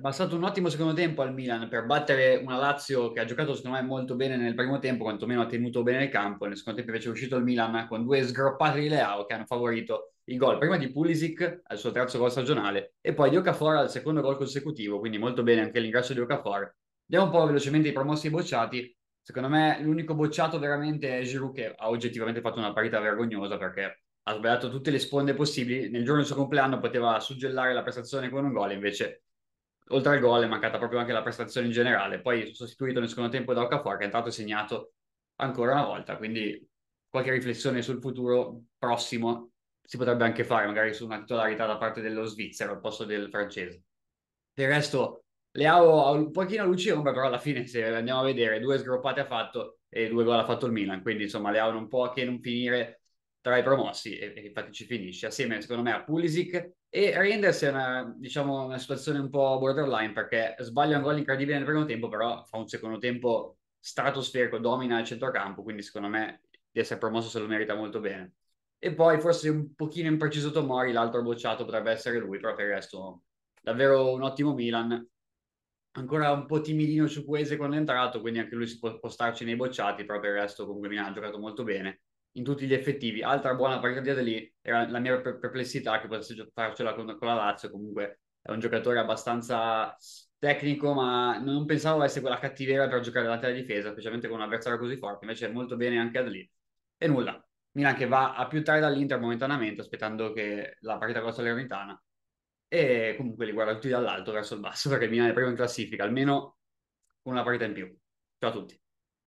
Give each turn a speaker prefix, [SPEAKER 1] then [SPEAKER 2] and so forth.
[SPEAKER 1] passato un ottimo secondo tempo al Milan per battere una Lazio che ha giocato secondo me molto bene nel primo tempo, quantomeno ha tenuto bene il campo, nel secondo tempo invece è uscito il Milan con due sgroppate di Leao che hanno favorito il gol, prima di Pulisic al suo terzo gol stagionale e poi di Okafor al secondo gol consecutivo, quindi molto bene anche l'ingresso di Okafor. Andiamo un po' velocemente i promossi e bocciati. Secondo me l'unico bocciato veramente è Giroud che ha oggettivamente fatto una partita vergognosa perché ha sbagliato tutte le sponde possibili. Nel giorno del suo compleanno poteva suggellare la prestazione con un gol, invece oltre al gol è mancata proprio anche la prestazione in generale. Poi sostituito nel secondo tempo da Okafor che è entrato e segnato ancora una volta, quindi qualche riflessione sul futuro prossimo si potrebbe anche fare, magari su una titolarità da parte dello svizzero al posto del francese. Del resto Leao ha un pochino luci rompe, però alla fine se andiamo a vedere due sgroppate ha fatto e due gol ha fatto il Milan, quindi insomma Leao non può che non finire tra i promossi e, e infatti ci finisce assieme secondo me a Pulisic e rendersi una, diciamo, una situazione un po' borderline perché sbaglia un gol incredibile nel primo tempo però fa un secondo tempo stratosferico domina il centrocampo quindi secondo me di essere promosso se lo merita molto bene e poi forse un pochino impreciso Tomori l'altro bocciato potrebbe essere lui però per il resto davvero un ottimo Milan ancora un po' timidino Ciuquese quando è entrato quindi anche lui si può, può nei bocciati però per il resto comunque Milan ha giocato molto bene in tutti gli effettivi. Altra buona partita lì era la mia perplessità che potesse farcela con, con la Lazio. Comunque è un giocatore abbastanza tecnico, ma non pensavo avesse quella cattiveria per giocare davanti alla difesa, specialmente con un avversario così forte. Invece è molto bene anche da lì. E nulla. Milan che va a più tardi dall'Inter momentaneamente, aspettando che la partita con la Salernitana. E comunque li guarda tutti dall'alto verso il basso, perché Milan è primo in classifica, almeno con una partita in più. Ciao a tutti.